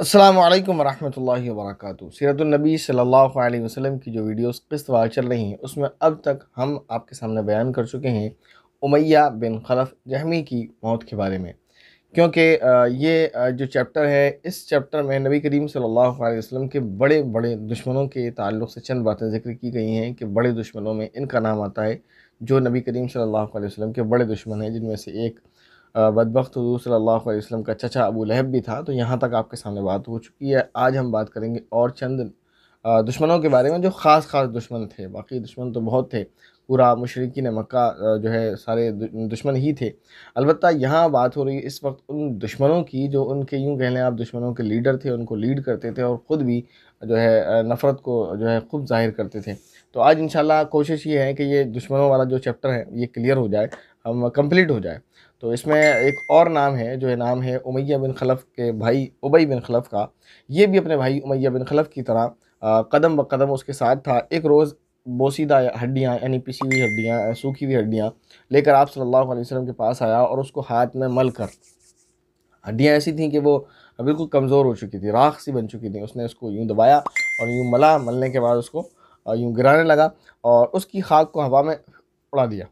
असलकम वरहमल वरक सीरतुलनबी सल्लल्लाहु अलैहि वसल्लम की जो वीडियोस किस्तवार चल रही हैं उसमें अब तक हम आपके सामने बयान कर चुके हैं उमैया बिन खलफ जहमी की मौत के बारे में क्योंकि ये जो चैप्टर है इस चैप्टर में नबी करीम सल्लल्लाहु अलैहि वसल्लम के बड़े बड़े दुश्मनों के ताल्लुक़ से चंद बातें जिक्र की गई हैं कि बड़े दुश्मनों में इनका नाम आता है जो नबी करीम सल्लल्लाहु अलैहि वसल्लम के बड़े दुश्मन हैं जिनमें से एक बदबخت हजू सल्लल्लाहु का चचा अबू लहब भी था तो यहाँ तक आपके सामने बात हो चुकी है आज हम बात करेंगे और चंद दुश्मनों के बारे में जो ख़ास ख़ास दुश्मन थे बाकी दुश्मन तो बहुत थे पूरा मशरकिन मक्का जो है सारे दुश्मन ही थे अलबत् यहाँ बात हो रही है इस वक्त उन दुश्मनों की जो उनके यूँ कह लें आप दुश्मनों के लीडर थे उनको लीड करते थे और ख़ुद भी जो है नफ़रत को जो है खूब जाहिर करते थे तो आज इंशाल्लाह कोशिश ये है कि ये दुश्मनों वाला जो चैप्टर है ये क्लियर हो जाए हम कंप्लीट हो जाए तो इसमें एक और नाम है जो है नाम है उमैया बिन खलफ के भाई उबई बिन खलफ का ये भी अपने भाई उमैया बिन खलफ की तरह कदम ब कदम उसके साथ था एक रोज़ बोसीदा हड्डियाँ यानी पिसी हुई हड्डियाँ सूखी हुई हड्डियाँ लेकर आप सल्लल्लाहु अलैहि वसल्लम के पास आया और उसको हाथ में मल कर हड्डियाँ ऐसी थी कि वो बिल्कुल कमज़ोर हो चुकी थी राख सी बन चुकी थी उसने उसको यूँ दबाया और यूँ मला मलने के बाद उसको यूँ गिराने लगा और उसकी खाक को हवा में उड़ा दिया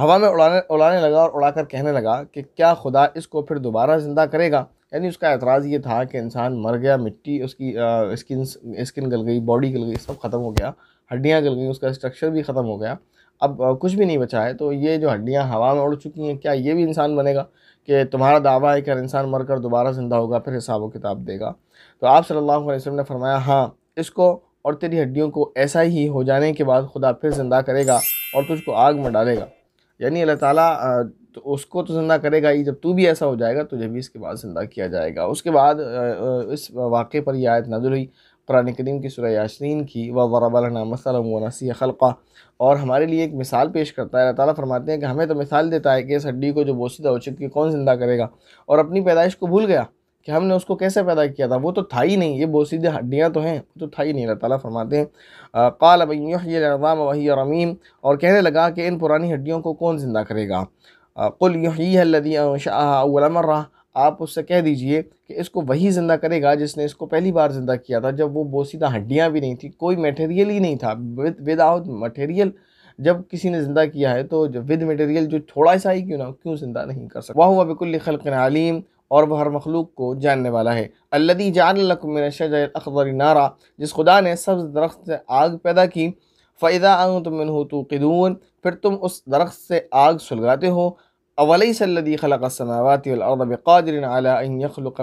हवा में उड़ाने उड़ाने लगा और उड़ाकर कहने लगा कि क्या खुदा इसको फिर दोबारा ज़िंदा करेगा यानी उसका एतराज़ ये था कि इंसान मर गया मिट्टी उसकी स्किन स्किन गल गई बॉडी गल गई सब ख़त्म हो गया हड्डियाँ गल गई उसका स्ट्रक्चर भी ख़त्म हो गया अब कुछ भी नहीं बचा है तो ये जो हड्डियाँ हवा में उड़ चुकी हैं क्या ये भी इंसान बनेगा कि तुम्हारा दावा है कि इंसान मर कर दोबारा ज़िंदा होगा फिर हिसाब व किताब देगा तो आप सल्लल्लाहु अलैहि वसल्लम ने फरमाया हाँ इसको और तेरी हड्डियों को ऐसा ही हो जाने के बाद खुदा फिर ज़िंदा करेगा और तुझको आग में डालेगा यानी अल्लाह ताला तो उसको तो ज़िंदा करेगा ही जब तू भी ऐसा हो जाएगा तुझे भी इसके बाद ज़िंदा किया जाएगा उसके बाद इस वाक़े पर यह आयत नजर हुई कुरान करीम की सुरह यासरीन की व वरबलना खलक़ा और हमारे लिए एक मिसाल पेश करता है अल्लाह ताला फरमाते हैं कि हमें तो मिसाल देता है कि इस हड्डी को जो बोसीदा हो चुकी है कौन ज़िंदा करेगा और अपनी पैदाइश को भूल गया कि हमने उसको कैसे पैदा किया था वो तो था ही नहीं ये बोसीदे हड्डियाँ तो हैं वो तो था ही नहीं अल्लाह ताला फरमाते हैं काल अबैम वही अमीम और कहने लगा कि इन पुरानी हड्डियों को कौन ज़िंदा करेगा कुल यही शाहमर्रा आप उससे कह दीजिए कि इसको वही ज़िंदा करेगा जिसने इसको पहली बार ज़िंदा किया था जब वो बोसीदा हड्डियाँ भी नहीं थी कोई मटेरियल ही नहीं था विदाउट मटेरियल जब किसी ने ज़िंदा किया है तो विद मटेरियल जो थोड़ा सा ही क्यों ना क्यों ज़िंदा नहीं कर सकता वाह हुआ बिल्कुल खलकन आलिम और वह हर मखलूक को जानने वाला है अल्लदी जानकुमशर अकबर नारा जिस खुदा ने सब्ज़ दरख्त से आग पैदा की फ़ैदा तुम मिन तो फिर तुम उस दरख्त से आग सुलगाते हो अवलसदी खलक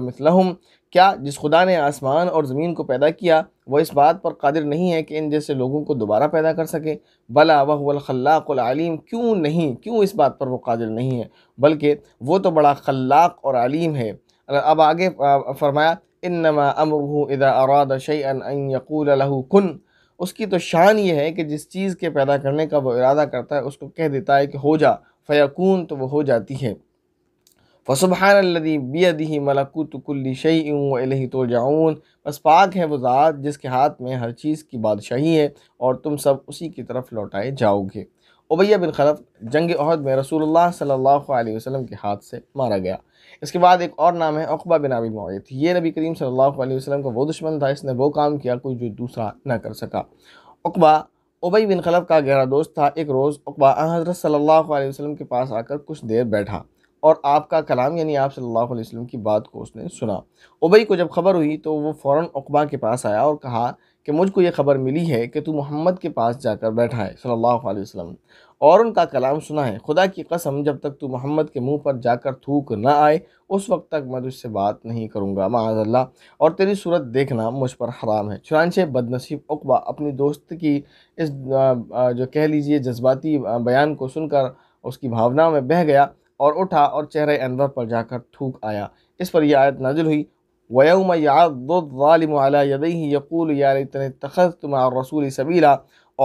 मिसलहम क्या जिस खुदा ने आसमान और ज़मीन को पैदा किया वह इस बात पर कादिर नहीं है कि इन जैसे लोगों को दोबारा पैदा कर सके भला वहल्लाक़ालीम क्यों नहीं क्यों इस बात पर वो कादिर नहीं है बल्कि वो तो बड़ा खल्लाक और आलिम है अब आगे फरमाया इनमा अमरहू इदा अराद शैनयकूल कुन उसकी तो शान ये है कि जिस चीज़ के पैदा करने का वो इरादा करता है उसको कह देता है कि हो जा फ़यकून तो वह हो जाती है वसुबहान लदी बियदी मलकुत कुल्ली शई वही तो जाऊन बस पाक है वो ज़ात जिसके हाथ में हर चीज़ की बादशाही है और तुम सब उसी की तरफ लौटाए जाओगे उबैया बिन खलफ जंग अहद में रसूलुल्लाह सल्लल्लाहु अलैहि वसल्लम के हाथ से मारा गया इसके बाद एक और नाम है अकबा बिन आबी मोत ये नबी करीम सल्लल्लाहु अलैहि वसल्लम का वो दुश्मन था इसने वो काम किया कोई जो दूसरा ना कर सका अकबा उबई बिन खलब का गहरा दोस्त था एक रोज़ उकबा हज़रत सल्लल्लाहु अलैहि वसल्लम के पास आकर कुछ देर बैठा और आपका कलाम यानी आप सल्लल्लाहु अलैहि वसल्लम की बात को उसने सुना उबई को जब खबर हुई तो वो फ़ौर उकबा के पास आया और कहा कि मुझको ये खबर मिली है कि तू मोहम्मद के पास जाकर बैठा है सल्लल्लाहु अलैहि वसल्लम और उनका कलाम सुना है खुदा की कसम जब तक तू मोहम्मद के मुंह पर जाकर थूक ना आए उस वक्त तक मैं तुझसे बात नहीं करूँगा माजल्ला और तेरी सूरत देखना मुझ पर हराम है चुनानचे बदनसीब उकबा अपनी दोस्त की इस जो कह लीजिए जज्बाती बयान को सुनकर उसकी भावनाओं में बह गया और उठा और चेहरे अनवर पर जाकर थूक आया इस पर यह आयत नाजिल हुई वयम यादिम यदही यकूल यारतन तखत तुम्हार रसूल सबीला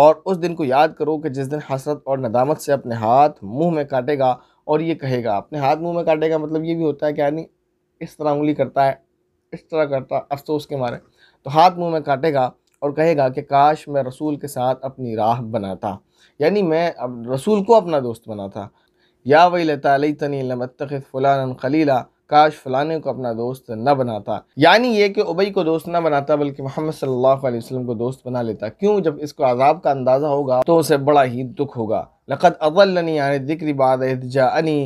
और उस दिन को याद करो कि जिस दिन हसरत और नदामत से अपने हाथ मुंह में काटेगा और ये कहेगा अपने हाथ मुंह में काटेगा मतलब ये भी होता है कि यानी इस तरह उंगली करता है इस तरह करता है अफसोस के मारे तो हाथ मुंह में काटेगा और कहेगा कि काश मैं रसूल के साथ अपनी राह बनाता यानी मैं रसूल को अपना दोस्त बनाता या वही लता तनी लमतफ़ फ़लान खलीला काश फ़लाने को अपना दोस्त न बनाता यानी ये कि उबई को दोस्त न बनाता बल्कि मोहम्मद सल्लल्लाहु अलैहि वसल्लम को दोस्त बना लेता क्यों जब इसको अजाब का अंदाज़ा होगा तो उसे बड़ा ही दुख होगा लक़द अवलनी यानी दिक्री बाद अनी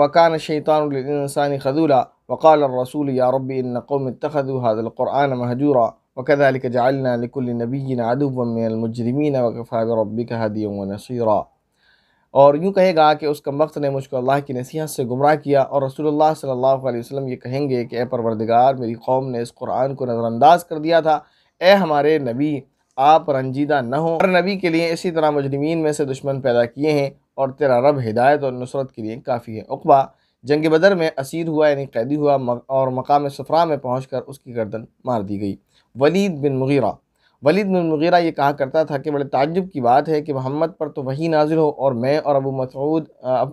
वकान शैतानसानी खजूला वक़ाल रसूल या रबी नक़ोम तखदू हादुल्क़ुरान महजूरा وكذلك جعلنا لكل نبي عدوا من المجرمين وكفى بربك هاديا ونصيرا और यूँ कहेगा कि उस कम वक्त ने मुझको अल्लाह की नसीहत से गुमराह किया और रसूलुल्लाह सल्लल्लाहु अलैहि वसल्लम ये कहेंगे कि ए परवरदिगार मेरी कौम ने इस कुरान को नज़रअंदाज कर दिया था ए हमारे नबी आप रंजीदा न हो हर नबी के लिए इसी तरह मुजरमीन में से दुश्मन पैदा किए हैं और तेरा रब हिदायत और नुसरत के लिए काफ़ी है उकबा जंग बदर में असीर हुआ यानी कैदी हुआ और मकाम सफरा में पहुँच कर उसकी गर्दन मार दी गई Walid bin Mughira Walid bin Mughira ये कहा करता था कि बड़े ताजुब की बात है कि मोहम्मद पर तो वही नाजिल हो और मैं और अबू मसूद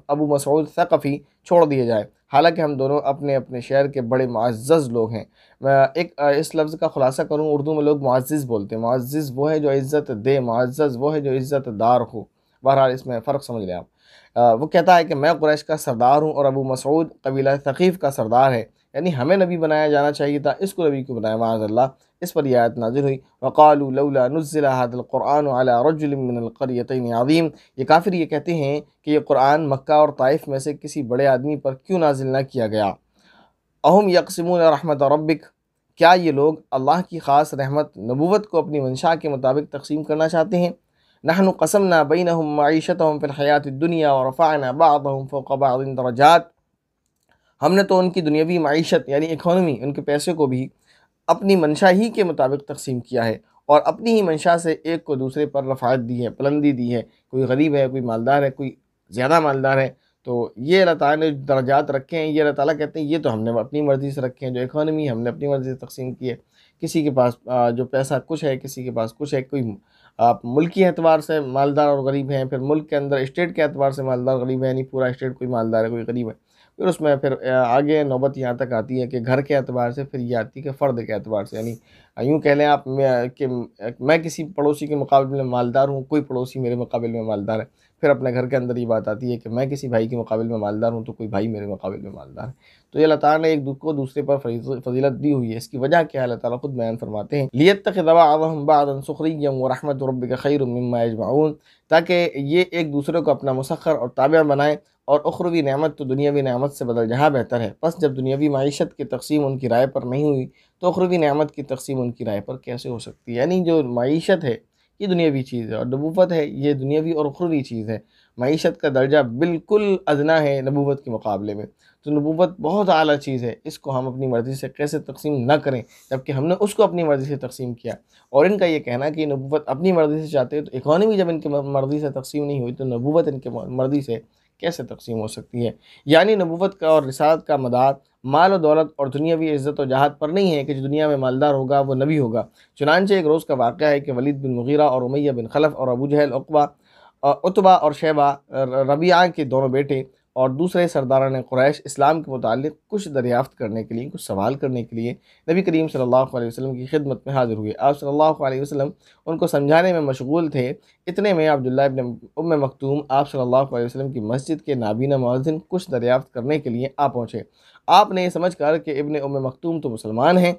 अबू मसूद सक़फ़ी छोड़ दिए जाए हालांकि हम दोनों अपने अपने शहर के बड़े मुआज़ लोग हैं मैं एक इस लफ्ज़ का ख़ुलासा करूँ उर्दू में लोग मुआज़ बोलते हैं मुआज़ वो है जो इज़्ज़त दे मुआज़ वो है जो इज्जत दार हो बहरहाल इसमें फ़र्क समझ लें आप वो कहता है कि मैं कुरैश का सरदार हूँ और अबू मसूद कबीला सकीफ़ का सरदार है यानी हमें नबी बनाया जाना चाहिए था इसको नबी को बनाया माजल्ला इस पर यह आयत नाजिल हुई वक़ाल नज़िलाक़ुरान अलरजुलमनक़रीतिन आदीम ये काफिर ये कहते हैं कि यह कुरान मक्का और ताइफ में से किसी बड़े आदमी पर क्यों नाजिल ना किया गया अहम यकसम रहमत रबिक क्या ये लोग अल्लाह की ख़ास रहमत नबूवत को अपनी मंशा के मुताबिक तकसीम करना चाहते हैं नहन कसम ना बिन हम मीशत हम हयात दुनिया और ना बाबा हम फोकबा दर्जात हमने तो उनकी दुनियावी मीशत यानी इकॉनमी उनके पैसे को भी अपनी मंशा ही के मुताबिक तकसीम किया है और अपनी ही मंशा से एक को दूसरे पर रफ़ात दी है बुलंदी दी है कोई गरीब है कोई मालदार है कोई ज़्यादा मालदार है तो ये अल्लाह ताला ने दर्जात रखे हैं ये अल्लाह ताला कहते हैं ये तो हमने अपनी मर्ज़ी से रखे हैं जो इकॉनमी हमने अपनी मर्ज़ी से तकसीम की है किसी के पास जो पैसा कुछ है किसी के पास कुछ है कोई आप मुल्की एतबार से मालदार और गरीब हैं फिर मुल्क के अंदर स्टेट के एतबार से मालदार गरीब है यानी पूरा स्टेट कोई मालदार है कोई गरीब है फिर उसमें फिर आगे नौबत यहाँ तक आती है कि घर के अतबार से फिर ये आती है कि फ़र्द के अतबार से यानी यूँ कह लें आप मैं कि मैं किसी पड़ोसी के मुकाबले में मालदार हूँ कोई पड़ोसी मेरे मुकाबले में मालदार है फिर अपने घर के अंदर ये बात आती है कि मैं किसी भाई के मुकाबले में मालदार हूँ तो कोई भाई मेरे मुकाबले में मालदार है तो ये अल्लाह ने एक दुख को दूसरे पर फजीलत दी हुई है इसकी वजह क्या है अल्लाह ताला खुद बयान फरमाते हैं लियत तक दवाबादन सुखरीम व रहमत रब का खैर मम्मा ताकि ये एक दूसरे को अपना मुसखर और ताबा बनाएँ और अखरवी नमत तो दुनियावी नमत से बदल जहाँ बेहतर है बस जब दुनियावी मीशत की तकसीम उनकी राय पर नहीं हुई तो अखरवी नमत की तकसीम उनकी राय पर कैसे हो सकती है यानी जो मीशत है ये दुनियावी चीज़ है और नबूत है ये दुनियावी और अखरवी चीज़ है मीशत का दर्जा बिल्कुल अजना है नबूत के मुकाबले में तो नबूत बहुत अली चीज़ है इसको हम अपनी मर्ज़ी से कैसे तकसीम न करें जबकि हमने उसको अपनी मर्ज़ी से तकसीम किया और इनका ये कहना कि नबूत अपनी मर्ज़ी से चाहते हैं तो इकानमी जब इनके मर्ज़ी से तकसीम नहीं हुई तो नबूत इनके मर्ज़ी से कैसे तकसीम हो सकती है यानी नबूत का और रिसात का मदार माल और दौलत और दुनियावी इज़्ज़त और जहाद पर नहीं है कि जो दुनिया में मालदार होगा वो नबी होगा चुनानचे एक रोज़ का वाक़ है कि वलीद बिन मुगीरा और उमैया बिन खलफ और अबू जहल उतबा और शेबा रबिया के दोनों बेटे और दूसरे सरदारान क्रैश इस्लाम के मतलब कुछ दरियाफ़त करने के लिए कुछ सवाल करने के लिए नबी करीम सल्ला वसलम की खिदमत में हाज़िर हुए आप सल्ला अलैहि उनको समझाने में मशगूल थे इतने में अब्दुल्ला इबन उम मखतूम आप सल्ला वसलम की मस्जिद के नाबीना मौजिन कुछ दरियाफ़त करने के लिए आ पहुँचे आपने समझ कर कि इबन उम मखतूम तो मुसलमान हैं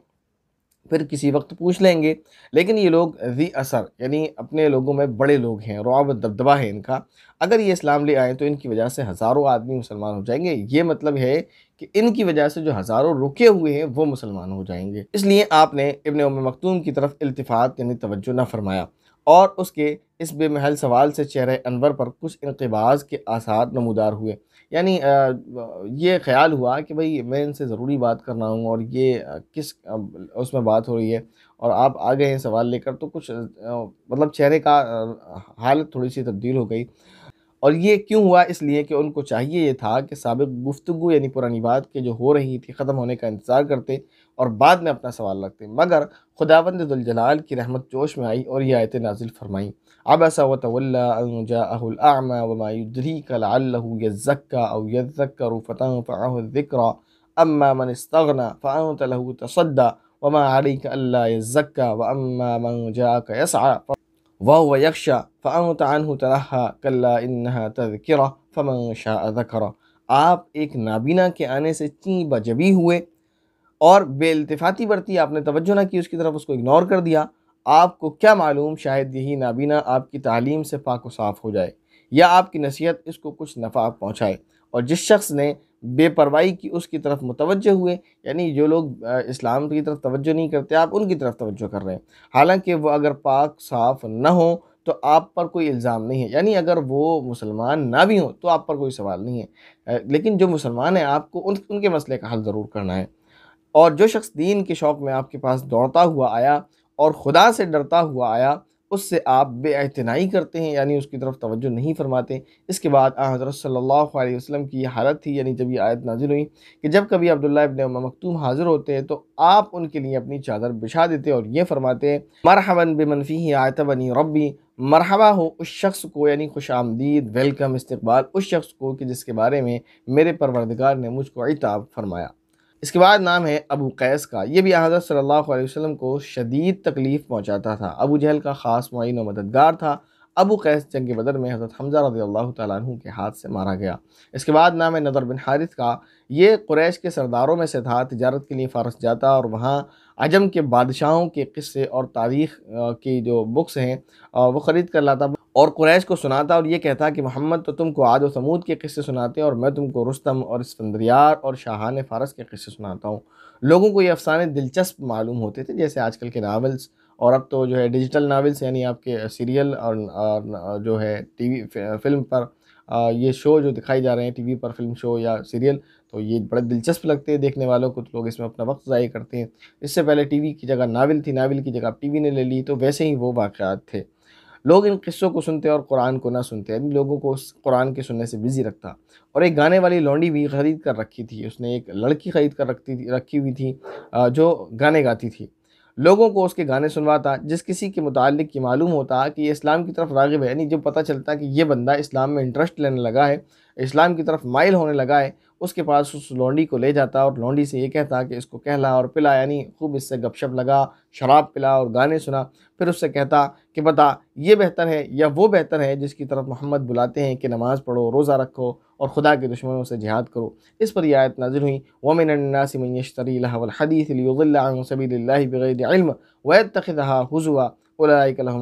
फिर किसी वक्त पूछ लेंगे लेकिन ये लोग वी असर यानी अपने लोगों में बड़े लोग हैं रौब दबदबा है इनका अगर ये इस्लाम ले आए तो इनकी वजह से हज़ारों आदमी मुसलमान हो जाएंगे ये मतलब है कि इनकी वजह से जो हज़ारों रुके हुए हैं वो मुसलमान हो जाएंगे इसलिए आपने इबन उम मखतूम की तरफ अल्तफ़ात यानी तवज्जो न फरमाया और उसके इस बेमहल सवाल से चेहरे अनवर पर कुछ इनकबाज के आसार नमदार हुए यानी ये ख्याल हुआ कि भाई मैं इनसे ज़रूरी बात कर रहा हूँ और ये किस उसमें बात हो रही है और आप आ गए हैं सवाल लेकर तो कुछ मतलब चेहरे का हालत थोड़ी सी तब्दील हो गई और ये क्यों हुआ इसलिए कि उनको चाहिए ये था कि सबक गुफ्तु यानी पुरानी बात के जो हो रही थी ख़त्म होने का इंतज़ार करते और बाद में अपना सवाल रखते मगर खुदावंदजलाल की रहमत जोश में आई और यह आयत नाजिल फरमाई अब ऐसा तवल्लाजामा वमायुद्री कल्लज़क्का अव अम्मा मन इस्तगना फ़ात लहू तसद्दा वमा आरिक अल्ला यज़क्का व अम्मा मन जाक यसआ वह यक्षा फ़ात अनहु तरहा कल्ला इन्हा फ़मन शाह आप एक नाबीना के आने से ची बजबी हुए और बेलतफाती बरती आपने तोज्जो ना की उसकी तरफ उसको इग्नोर कर दिया आपको क्या मालूम शायद यही नाबीना आपकी तालीम से पाक व साफ़ हो जाए या आपकी नसीहत इसको कुछ नफ़ा पहुँचाए और जिस शख्स ने बेपरवाही की उसकी तरफ मुतवजह हुए यानी जो लोग इस्लाम की तरफ तवज्जो नहीं करते आप उनकी तरफ तवज्जो कर रहे हैं हालांकि वो अगर पाक साफ़ ना हो तो आप पर कोई इल्ज़ाम नहीं है यानी अगर वो मुसलमान ना भी हों तो आप पर कोई सवाल नहीं है लेकिन जो मुसलमान हैं आपको उन उनके मसले का हल ज़रूर करना है और जो शख्स दीन के शौक़ में आपके पास दौड़ता हुआ आया और ख़ुदा से डरता हुआ आया उससे आप बेअतनाई करते हैं यानी उसकी तरफ तवज्जो नहीं फरमाते इसके बाद हज़रत सल्लल्लाहु अलैहि वसल्लम की यह हालत थी यानी जब यह आयत नाजिल हुई कि जब कभी अब्दुल्ला इबन मकतूम हाज़िर होते हैं तो आप उनके लिए अपनी चादर बिछा देते और ये फरमाते हैं मरहबन बेमनफ़ी आयत बनी रबी मरहबा हो उस शख्स को यानी खुश आमदीद वेलकम इस्तबाल उस शख्स को कि जिसके बारे में मेरे परवरदगार ने मुझको इताब फरमाया इसके बाद नाम है अबू कैस का ये भी हज़रत सल्लल्लाहु अलैहि वसल्लम को शदीद तकलीफ़ पहुंचाता था अबू जहल का ख़ास व मददगार था अबू कैस जंग बदर में हज़रत हमजा रजी अल्लाह तु के हाथ से मारा गया इसके बाद नाम है नदर बिन हारिस का ये कुरैश के सरदारों में से था तजारत के लिए फ़ारस जाता और वहाँ अजम के बादशाहों के किस्से और तारीख़ की जो बुक्स हैं वो ख़रीद कर लाता और कुरैश को सुनाता और ये कहता कि मोहम्मद तो तुमको आज व समूद के किस्से सुनाते हैं और मैं तुमको रुस्तम और इसकंदरियार और शाहान फ़ारस के किस्से सुनाता हूँ लोगों को ये अफसाने दिलचस्प मालूम होते थे जैसे आजकल के नावल्स और अब तो जो है डिजिटल नावल्स यानी आपके सीरियल और, और जो है टीवी फिल्म पर ये शो जो दिखाई जा रहे हैं टीवी पर फिल्म शो या सीरियल तो ये बड़े दिलचस्प लगते हैं देखने वालों को तो लोग इसमें अपना वक्त ज़ाय करते हैं इससे पहले टीवी की जगह नावल थी नावल की जगह टीवी ने ले ली तो वैसे ही वो वाक़ थे लोग इन किस्सों को सुनते और कुरान को ना सुनते अभी लोगों को कुरान के सुनने से बिज़ी रखता और एक गाने वाली लौंडी भी ख़रीद कर रखी थी उसने एक लड़की ख़रीद कर रखती थी रखी हुई थी जो गाने गाती थी लोगों को उसके गाने सुनवाता जिस किसी के मुतालिक ये मालूम होता कि ये इस्लाम की तरफ रागिब है यानी जो पता चलता कि ये बंदा इस्लाम में इंटरेस्ट लेने लगा है इस्लाम की तरफ माइल होने लगा है उसके पास उस लौंडी को ले जाता और लौंडी से ये कहता कि इसको कहला और पिला यानी खूब इससे गपशप लगा शराब पिला और गाने सुना फिर उससे कहता कि बता ये बेहतर है या वो बेहतर है जिसकी तरफ मोहम्मद बुलाते हैं कि नमाज़ पढ़ो रोज़ा रखो और ख़ुदा के दुश्मनों से जिहाद करो इस पर यह आयत नाजिल हुई वमिननासमशतरी हदीस बग़ैर इल्म वैत तखदा हज़ुआ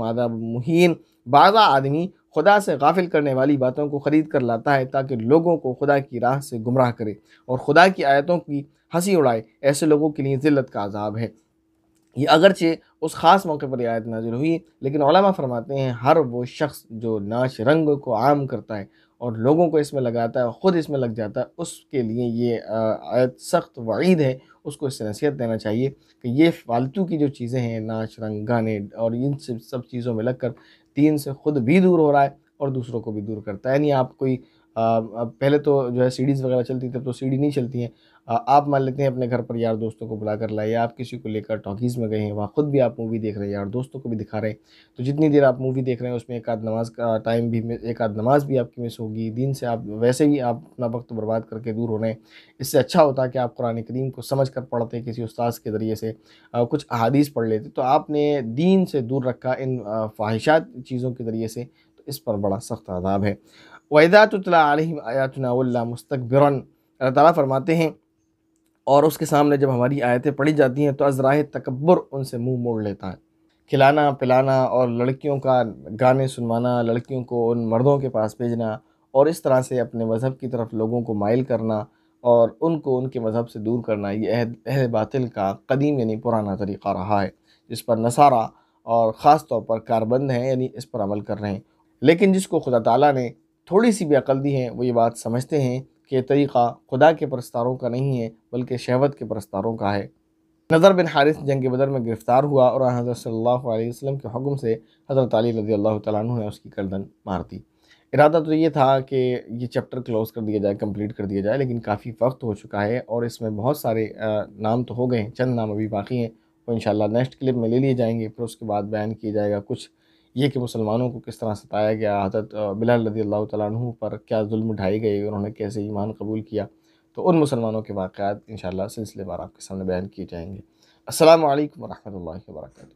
आदाब मुहिन बाज़ा आदमी खुदा से गाफिल करने वाली बातों को ख़रीद कर लाता है ताकि लोगों को खुदा की राह से गुमराह करे और खुदा की आयतों की हंसी उड़ाए ऐसे लोगों के लिए ज़िलत का अजाब है ये अगरचे उस ख़ास मौके पर आयत नाजिल हुई लेकिन ओलमा फरमाते हैं हर वो शख्स जो नाच रंग को आम करता है और लोगों को इसमें लगाता है और ख़ुद इसमें लग जाता है उसके लिए ये आयत सख्त वईद है उसको इससे नसीहत देना चाहिए कि ये फालतू की जो चीज़ें हैं नाच रंग गाने और इन सब सब चीज़ों में लगकर दीन से खुद भी दूर हो रहा है और दूसरों को भी दूर करता है यानी आप कोई आ, पहले तो जो है सीडीज़ वगैरह चलती थी अब तो सीडी नहीं चलती हैं आप मान लेते हैं अपने घर पर यार दोस्तों को बुला कर लाए या आप किसी को लेकर टॉकीज़ में गए हैं वहाँ खुद भी आप मूवी देख रहे हैं यार दोस्तों को भी दिखा रहे हैं तो जितनी देर आप मूवी देख रहे हैं उसमें एक आध नमाज का टाइम भी एक आध नमाज भी आपकी मिस होगी दिन से आप वैसे ही आप अपना वक्त बर्बाद करके दूर हो रहे हैं इससे अच्छा होता कि आप कुरान करीम को समझ कर पढ़ते किसी उस्ताद के ज़रिए से कुछ अहादीस पढ़ लेते तो आपने दीन से दूर रखा इन ख्वाहिशात चीज़ों के ज़रिए से तो इस पर बड़ा सख्त आदाब है वैदा तो तला आयातना मुस्तकबरन अल्लाह तला फरमाते हैं और उसके सामने जब हमारी आयतें पढ़ी जाती हैं तो अजराह तकबर उनसे मुंह मोड़ लेता है खिलाना पिलाना और लड़कियों का गाने सुनवाना लड़कियों को उन मर्दों के पास भेजना और इस तरह से अपने मज़हब की तरफ लोगों को माइल करना और उनको उनके मज़हब से दूर करना ये अहद अहद बातिल का कदीम यानी पुराना तरीक़ा रहा है जिस पर नसारा और ख़ास तौर पर कारबंद हैं यानी इस पर अमल कर रहे हैं लेकिन जिसको खुदा तला ने थोड़ी सी भी अकल दी है वो ये बात समझते हैं ये तरीक़ा खुदा के परस्तारों का नहीं है बल्कि शहवत के परस्तारों का है नज़र बिन हारिस जंग बदर में गिरफ़्तार हुआ और हज़रत सल्लल्लाहु अलैहि वसल्लम के हुक्म से हज़रत अली रज़ी अल्लाह तु ने उसकी गर्दन मार दी इरादा तो ये था कि ये चैप्टर क्लोज़ कर दिया जाए कंप्लीट कर दिया जाए लेकिन काफ़ी वक्त हो चुका है और इसमें बहुत सारे नाम तो हो गए हैं चंद नाम अभी बाकी हैं वो इन नेक्स्ट क्लिप में ले लिए जाएंगे फिर उसके बाद बयान किया जाएगा कुछ ये कि मुसलमानों को किस तरह सताया गया हजरत बिलाल रदी अल्लाह तु पर क्या जुल्म ढाई गई उन्होंने कैसे ईमान कबूल किया तो उन मुसलमानों के वाक़ात इन सिलसिलेवार आपके सामने बयान किए जाएंगे असल वरहमल वर्का